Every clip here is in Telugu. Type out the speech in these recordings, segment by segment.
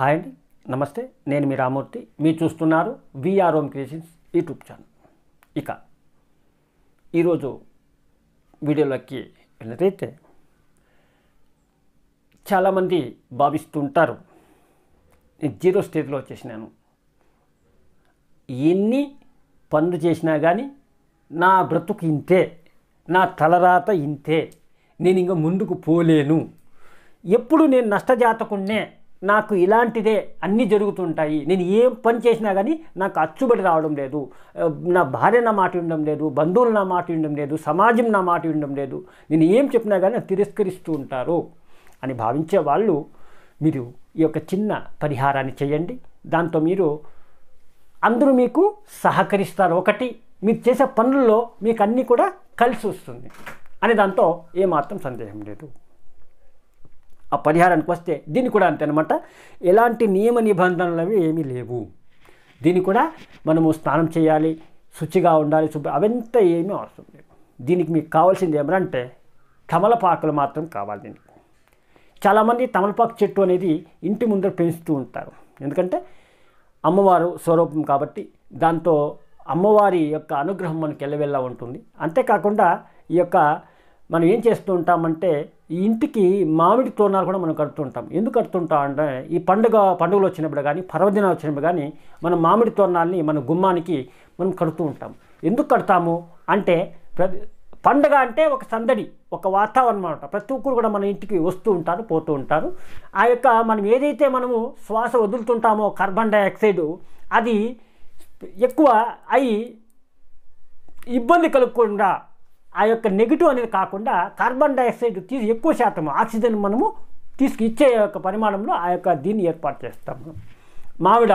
హాయ్ అండి నమస్తే నేను మీ రామూర్తి మీరు చూస్తున్నారు VR Om creations YouTube channel ఇక ఈరోజు వీడియోలోకి వెళ్ళినట్టయితే చాలామంది భావిస్తుంటారు నేను జీరో స్టేజ్లో వచ్చేసినాను ఎన్ని పనులు చేసినా కానీ నా బ్రతుకు ఇంతే నా తలరాత ఇంతే నేను ఇంకా ముందుకు పోలేను ఎప్పుడు నేను నష్టజాతకుండే నాకు ఇలాంటిదే అన్నీ జరుగుతుంటాయి నేను ఏం పని చేసినా కానీ నాకు అచ్చుబడి రావడం లేదు నా భార్య నా మాట వినడం లేదు బంధువులు నా మాట వినడం లేదు సమాజం నా మాట వినడం లేదు నేను ఏం చెప్పినా కానీ తిరస్కరిస్తూ ఉంటారు అని భావించే వాళ్ళు మీరు ఈ యొక్క చిన్న పరిహారాన్ని చేయండి దాంతో మీరు అందరూ మీకు సహకరిస్తారు ఒకటి మీరు చేసే పనుల్లో మీకు అన్నీ కూడా కలిసి వస్తుంది అనే దాంతో ఏమాత్రం సందేహం లేదు ఆ పరిహారానికి వస్తే దీన్ని కూడా అంతేనమాట ఎలాంటి నియమ నిబంధనలు అవి ఏమీ లేవు దీన్ని కూడా మనము స్నానం చేయాలి శుచిగా ఉండాలి శుభ్ర అవంతా ఏమీ అవసరం లేదు దీనికి మీకు కావాల్సింది ఏమనంటే తమలపాకులు మాత్రం కావాలి దీనికి చాలామంది తమలపాకు చెట్టు అనేది ఇంటి ముందర పెంచుతూ ఉంటారు ఎందుకంటే అమ్మవారు స్వరూపం కాబట్టి దాంతో అమ్మవారి యొక్క అనుగ్రహం మనకి ఎల్లవెల్లా ఉంటుంది అంతేకాకుండా ఈ యొక్క మనం ఏం చేస్తూ ఉంటామంటే ఈ ఇంటికి మామిడి తోరణాలు కూడా మనం కడుతుంటాం ఎందుకు కడుతుంటాం అంటే ఈ పండుగ పండుగలు వచ్చినప్పుడు కానీ పర్వదినాలు వచ్చినప్పుడు కానీ మనం మామిడి తోరణాలని మన గుమ్మానికి మనం కడుతూ ఉంటాం ఎందుకు కడతాము అంటే పండగ అంటే ఒక సందడి ఒక వాతావరణం అనమాట ప్రతి ఒక్కరు కూడా మన ఇంటికి వస్తూ ఉంటారు పోతూ ఉంటారు ఆ యొక్క మనం ఏదైతే మనము శ్వాస వదులుతుంటామో కార్బన్ డైఆక్సైడ్ అది ఎక్కువ అయి ఇబ్బంది కలగకుండా ఆ యొక్క నెగిటివ్ అనేది కాకుండా కార్బన్ డైఆక్సైడ్ తీసి ఎక్కువ శాతం ఆక్సిజన్ మనము తీసుకు ఇచ్చే యొక్క పరిమాణంలో ఆ యొక్క దీన్ని ఏర్పాటు చేస్తాము మామిడి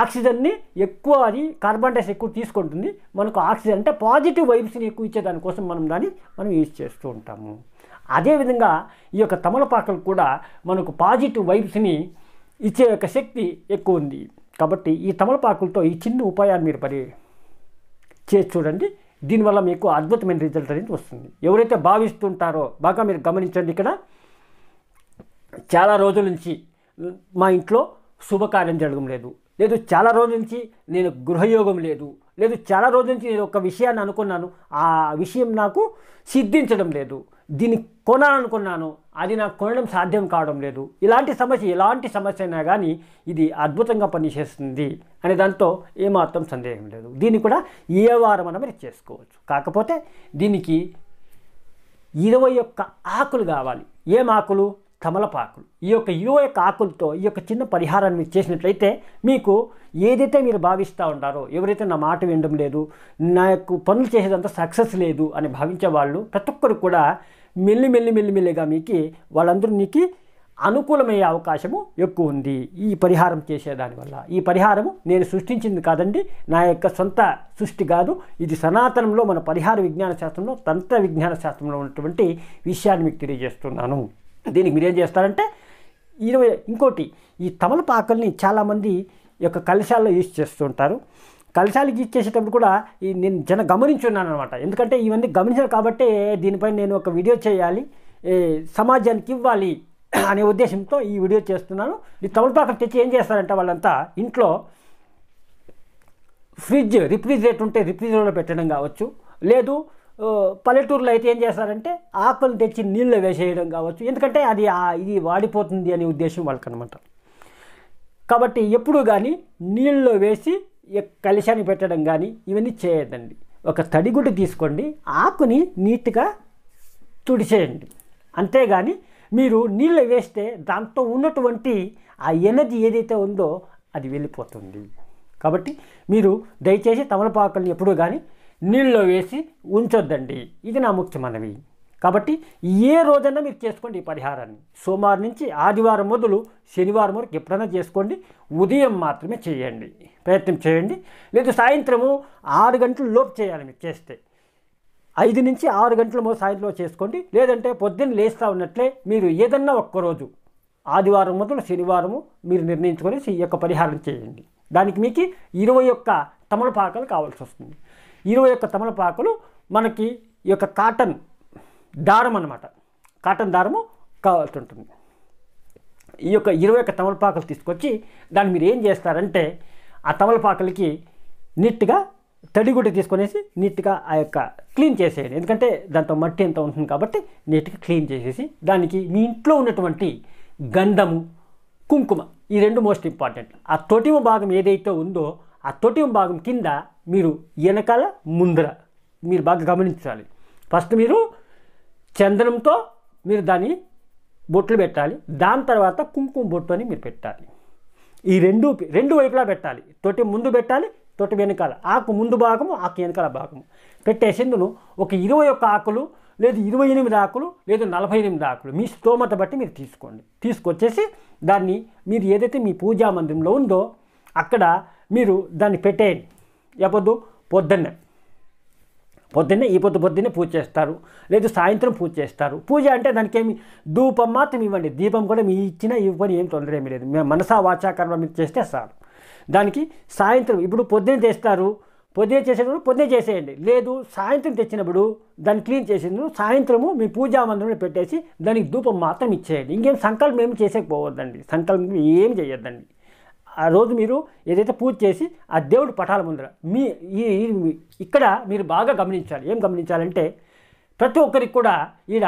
ఆక్సిజన్ని ఎక్కువ అది కార్బన్ డైఆక్సైడ్ ఎక్కువ తీసుకుంటుంది మనకు ఆక్సిజన్ అంటే పాజిటివ్ వైబ్స్ని ఎక్కువ ఇచ్చే దానికోసం మనం దాన్ని మనం యూజ్ చేస్తూ ఉంటాము అదేవిధంగా ఈ యొక్క తమలపాకులు కూడా మనకు పాజిటివ్ వైబ్స్ని ఇచ్చే యొక్క శక్తి ఎక్కువ ఉంది కాబట్టి ఈ తమలపాకులతో ఈ చిన్న ఉపాయాన్ని మీరు పరి చేసి చూడండి దీనివల్ల మీకు అద్భుతమైన రిజల్ట్ అనేది వస్తుంది ఎవరైతే భావిస్తుంటారో బాగా మీరు గమనించండి ఇక్కడ చాలా రోజుల నుంచి మా ఇంట్లో శుభకార్యం జరగడం లేదు లేదు చాలా రోజుల నుంచి నేను గృహయోగం లేదు లేదు చాలా రోజుల నుంచి నేను ఒక విషయాన్ని అనుకున్నాను ఆ విషయం నాకు సిద్ధించడం లేదు దీన్ని కొనాలనుకున్నాను అది నాకు కొనడం సాధ్యం కావడం లేదు ఇలాంటి సమస్య ఎలాంటి సమస్య అయినా కానీ ఇది అద్భుతంగా పనిచేస్తుంది అనే దాంతో ఏమాత్రం సందేహం లేదు దీన్ని కూడా ఏ వారం అన్న మీరు చేసుకోవచ్చు కాకపోతే దీనికి ఇరవై ఒక్క ఆకులు కావాలి ఏం ఆకులు తమలపాకులు ఈ యొక్క యువ యొక్క ఆకులతో ఈ యొక్క చిన్న పరిహారాన్ని మీరు చేసినట్లయితే మీకు ఏదైతే మీరు భావిస్తూ ఉంటారో ఎవరైతే నా మాట వినడం లేదు నాకు పనులు చేసేదంతా సక్సెస్ లేదు అని భావించే వాళ్ళు ప్రతి ఒక్కరు కూడా మెల్లి మెల్లి మెల్లి మెల్లిగా మీకు వాళ్ళందరూ నీకు అనుకూలమయ్యే అవకాశము ఎక్కువ ఉంది ఈ పరిహారం చేసేదానివల్ల ఈ పరిహారము నేను సృష్టించింది కాదండి నా యొక్క సొంత సృష్టి కాదు ఇది సనాతనంలో మన పరిహార విజ్ఞాన శాస్త్రంలో తంత్ర విజ్ఞాన శాస్త్రంలో ఉన్నటువంటి విషయాన్ని మీకు తెలియజేస్తున్నాను దీనికి మీరేం చేస్తారంటే ఇరవై ఇంకోటి ఈ తమలపాకుల్ని చాలామంది యొక్క కలశాల్లో యూజ్ చేస్తుంటారు కలశాలకి యూజ్ చేసేటప్పుడు కూడా ఈ నేను జన గమనించున్నాను అనమాట ఎందుకంటే ఇవన్నీ గమనించారు కాబట్టి దీనిపై నేను ఒక వీడియో చేయాలి సమాజానికి ఇవ్వాలి అనే ఉద్దేశంతో ఈ వీడియో చేస్తున్నాను ఈ తమలపాకులు తెచ్చి ఏం చేస్తారంటే వాళ్ళంతా ఇంట్లో ఫ్రిడ్జ్ రిఫ్రిజిరేటర్ ఉంటే రిఫ్రిజిరేటర్లో పెట్టడం కావచ్చు లేదు పల్లెటూరులో అయితే ఏం చేస్తారంటే ఆకులు తెచ్చి నీళ్ళు వేసేయడం కావచ్చు ఎందుకంటే అది ఇది వాడిపోతుంది అనే ఉద్దేశం వాళ్ళకి అనమాట కాబట్టి ఎప్పుడు కానీ నీళ్ళలో వేసి కలిశాన్ని పెట్టడం కానీ ఇవన్నీ చేయదండి ఒక తడిగుడ్డు తీసుకోండి ఆకుని నీట్గా తుడిచేయండి అంతేగాని మీరు నీళ్ళు వేస్తే దాంతో ఉన్నటువంటి ఆ ఎనర్జీ ఏదైతే ఉందో అది వెళ్ళిపోతుంది కాబట్టి మీరు దయచేసి తమలపాకుల్ని ఎప్పుడూ కానీ నీళ్ళలో వేసి ఉంచొద్దండి ఇది నా ముఖ్యమైనవి కాబట్టి ఏ రోజైనా మీరు చేసుకోండి ఈ పరిహారాన్ని సోమవారం నుంచి ఆదివారం మొదలు శనివారం వరకు ఎప్పుడైనా చేసుకోండి ఉదయం మాత్రమే చేయండి ప్రయత్నం చేయండి లేదు సాయంత్రము ఆరు గంటల లోపు చేయాలి మీరు చేస్తే ఐదు నుంచి ఆరు గంటల మొదలు సాయంత్రం చేసుకోండి లేదంటే పొద్దున్న లేస్తూ ఉన్నట్లే మీరు ఏదన్నా ఒక్కరోజు ఆదివారం మొదలు శనివారము మీరు నిర్ణయించుకొని ఈ యొక్క పరిహారం చేయండి దానికి మీకు ఇరవై ఒక్క తమలపాకలు కావాల్సి వస్తుంది ఇరవై యొక్క తమలపాకులు మనకి ఈ యొక్క కాటన్ దారం అనమాట కాటన్ దారము కావాల్సి ఉంటుంది ఈ యొక్క ఇరవై యొక్క తమలపాకులు తీసుకొచ్చి దాన్ని మీరు ఏం చేస్తారంటే ఆ తమలపాకులకి నీట్గా తడిగుడ్డ తీసుకొనేసి నీట్గా ఆ యొక్క క్లీన్ చేసేయండి ఎందుకంటే దాంతో మట్టి ఎంత ఉంటుంది కాబట్టి నీట్గా క్లీన్ చేసేసి దానికి మీ ఇంట్లో ఉన్నటువంటి గంధము కుంకుమ ఈ రెండు మోస్ట్ ఇంపార్టెంట్ ఆ తొటిమ భాగం ఏదైతే ఉందో ఆ తొటి భాగం కింద మీరు వెనకాల ముందర మీరు బాగా గమనించాలి ఫస్ట్ మీరు చందనంతో మీరు దాన్ని బొట్లు పెట్టాలి దాని తర్వాత కుంకుమ బొట్టు అని మీరు పెట్టాలి ఈ రెండు రెండు వైపులా పెట్టాలి తొట్టి ముందు పెట్టాలి తొట్టి వెనకాల ఆకు ముందు భాగము ఆకు వెనకాల భాగము పెట్టే నువ్వు ఒక ఇరవై ఒక్క ఆకులు లేదు ఇరవై ఎనిమిది ఆకులు లేదు నలభై ఎనిమిది ఆకులు మీ స్తోమత బట్టి మీరు తీసుకోండి తీసుకొచ్చేసి దాన్ని మీరు ఏదైతే మీ పూజా మందిరంలో ఉందో అక్కడ మీరు దాన్ని పెట్టేయండి ఎప్పుడు పొద్దున్నే పొద్దున్నే ఈ పొద్దు పొద్దున్నే పూజ చేస్తారు లేదు సాయంత్రం పూజ చేస్తారు పూజ అంటే దానికి ఏమి ధూపం మాత్రం ఇవ్వండి దీపం కూడా మీ ఇచ్చినా ఇవ్వని ఏం తొందర ఏమి లేదు మేము మనసా వాచాకర్మ మీరు చేస్తే సార్ దానికి సాయంత్రం ఇప్పుడు పొద్దున్నే చేస్తారు పొద్దున చేసేటప్పుడు పొద్దున చేసేయండి లేదు సాయంత్రం తెచ్చినప్పుడు దాన్ని క్లీన్ చేసేందుకు సాయంత్రము మీ పూజా మందిరంలో పెట్టేసి దానికి ధూపం మాత్రం ఇచ్చేయండి ఇంకేం సంకల్పం ఏం చేసేకపోవద్దండి సంకల్పం ఏమి చేయొద్దండి ఆ రోజు మీరు ఏదైతే పూజ చేసి ఆ దేవుడు పటాల ముందర మీ ఈ ఇక్కడ మీరు బాగా గమనించాలి ఏం గమనించాలంటే ప్రతి ఒక్కరికి కూడా ఈడ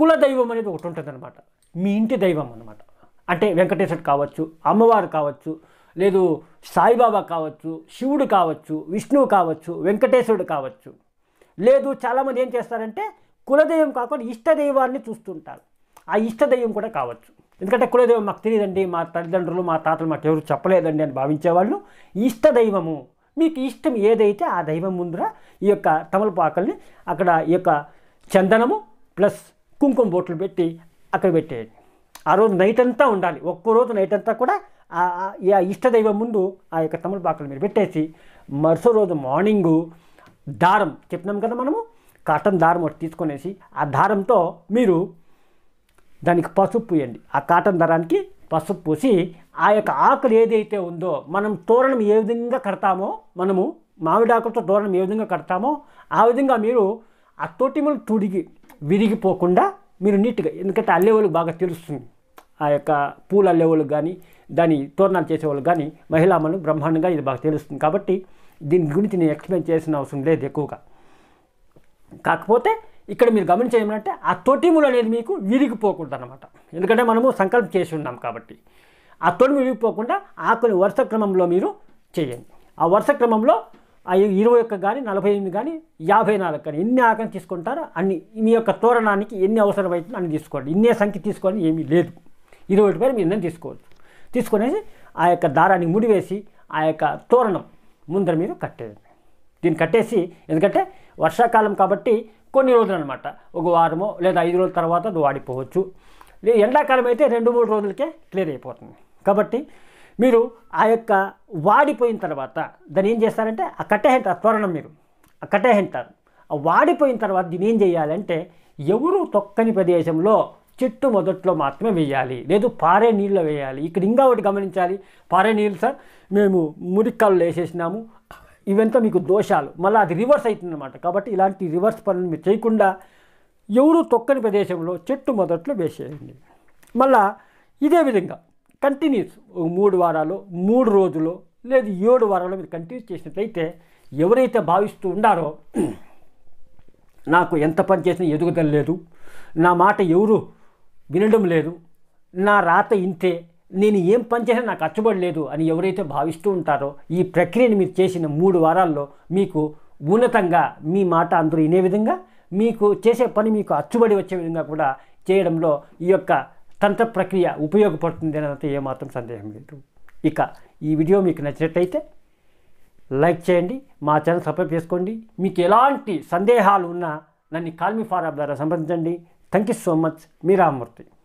కుల దైవం అనేది ఒకటి ఉంటుందన్నమాట మీ ఇంటి దైవం అనమాట అంటే వెంకటేశ్వరుడు కావచ్చు అమ్మవారు కావచ్చు లేదు సాయిబాబా కావచ్చు శివుడు కావచ్చు విష్ణువు కావచ్చు వెంకటేశ్వరుడు కావచ్చు లేదు చాలామంది ఏం చేస్తారంటే కులదైవం కాకుండా ఇష్టదైవాన్ని చూస్తుంటారు ఆ ఇష్టదైవం కూడా కావచ్చు ఎందుకంటే కులదైవం మాకు తెలియదండి మా తల్లిదండ్రులు మా తాతలు మాకు ఎవరు చెప్పలేదండి అని భావించేవాళ్ళు ఇష్ట దైవము మీకు ఇష్టం ఏదైతే ఆ దైవం ముందర ఈ యొక్క తమలపాకల్ని అక్కడ ఈ యొక్క చందనము ప్లస్ కుంకుమ బోట్లు పెట్టి అక్కడ పెట్టేయండి ఆ రోజు నైట్ అంతా ఉండాలి ఒక్కో రోజు నైట్ అంతా కూడా ఆ ఇష్ట దైవం ముందు ఆ యొక్క తమలపాకలు మీరు పెట్టేసి మరుసో రోజు మార్నింగు దారం చెప్పినాం కదా మనము కాటన్ దారం ఒకటి తీసుకొనేసి ఆ దారంతో మీరు దానికి పసుపు పోయండి ఆ కాటన్ దరానికి పసుపు పూసి ఆ యొక్క ఆకులు ఏదైతే ఉందో మనం తోరణం ఏ విధంగా కడతామో మనము మామిడాకులతో తోరణం ఏ విధంగా కడతామో ఆ విధంగా మీరు ఆ తోటిమలు తుడిగి విరిగిపోకుండా మీరు నీట్గా ఎందుకంటే అల్లే బాగా తెలుస్తుంది ఆ యొక్క పూలు అల్లే కానీ దాని తోరణాలు చేసేవాళ్ళు కానీ మహిళామలు బ్రహ్మాండంగా ఇది బాగా తెలుస్తుంది కాబట్టి దీని గురించి నేను ఎక్స్ప్లెయిన్ చేసిన అవసరం లేదు ఎక్కువగా కాకపోతే ఇక్కడ మీరు గమనించేయమంటే ఆ తొటిములు అనేది మీకు విరిగిపోకూడదు అనమాట ఎందుకంటే మనము సంకల్పం చేసి ఉన్నాం కాబట్టి ఆ తొడిమి విరిగిపోకుండా ఆకుని వరుస క్రమంలో మీరు చేయండి ఆ వరుస క్రమంలో ఆ ఇరవై ఒక్క కానీ నలభై ఎనిమిది కానీ యాభై నాలుగు కానీ ఎన్ని ఆకలి తీసుకుంటారో అన్ని మీ యొక్క తోరణానికి ఎన్ని అవసరమైతే అన్ని తీసుకోండి ఇన్నే సంఖ్య తీసుకోవాలని ఏమీ లేదు ఇరవై ఒకటి పేరు మీరు తీసుకోవచ్చు తీసుకునేసి ఆ యొక్క దారాన్ని ముడివేసి ఆ యొక్క తోరణం ముందర మీరు కట్టేది దీన్ని కట్టేసి ఎందుకంటే వర్షాకాలం కాబట్టి కొన్ని రోజులు అనమాట ఒక వారమో లేదా ఐదు రోజుల తర్వాత అది వాడిపోవచ్చు ఎండాకాలం అయితే రెండు మూడు రోజులకే క్లియర్ అయిపోతుంది కాబట్టి మీరు ఆ యొక్క వాడిపోయిన తర్వాత దాన్ని ఏం చేస్తారంటే ఆ కట్టేహంటారు త్వరణం మీరు ఆ కట్టేహంటారు ఆ వాడిపోయిన తర్వాత దీన్ని ఏం చేయాలంటే ఎవరు తొక్కని ప్రదేశంలో చెట్టు మొదట్లో మాత్రమే వేయాలి లేదు పారే నీళ్ళు వేయాలి ఇక్కడ ఇంకా ఒకటి గమనించాలి పారే నీళ్ళు సార్ మేము మురిక్కలు వేసేసినాము ఇవంతా మీకు దోషాలు మళ్ళీ అది రివర్స్ అవుతుందన్నమాట కాబట్టి ఇలాంటి రివర్స్ పనులు మీరు చేయకుండా ఎవరు తొక్కని ప్రదేశంలో చెట్టు మొదట్లో వేసేయండి మళ్ళీ ఇదే విధంగా కంటిన్యూస్ మూడు వారాలు మూడు రోజులు లేదు ఏడు వారాలు మీరు కంటిన్యూ చేసినట్లయితే ఎవరైతే భావిస్తూ ఉండారో నాకు ఎంత పని చేసినా ఎదుగుదల లేదు నా మాట ఎవరు వినడం లేదు నా రాత ఇంతే నేను ఏం పని చేసినా నాకు అచ్చబడలేదు అని ఎవరైతే భావిస్తూ ఉంటారో ఈ ప్రక్రియను మీరు చేసిన మూడు వారాల్లో మీకు ఉన్నతంగా మీ మాట అందరూ వినే విధంగా మీకు చేసే పని మీకు అచ్చుబడి వచ్చే విధంగా కూడా చేయడంలో ఈ యొక్క తంత్ర ప్రక్రియ ఉపయోగపడుతుంది అనేది ఏమాత్రం సందేహం లేదు ఇక ఈ వీడియో మీకు నచ్చినట్టయితే లైక్ చేయండి మా ఛానల్ సబ్స్క్రైబ్ చేసుకోండి మీకు ఎలాంటి సందేహాలు ఉన్నా నన్ను కాల్మీ ఫారాబ్ ద్వారా సంప్రదించండి థ్యాంక్ యూ సో మచ్ మీరామూర్తి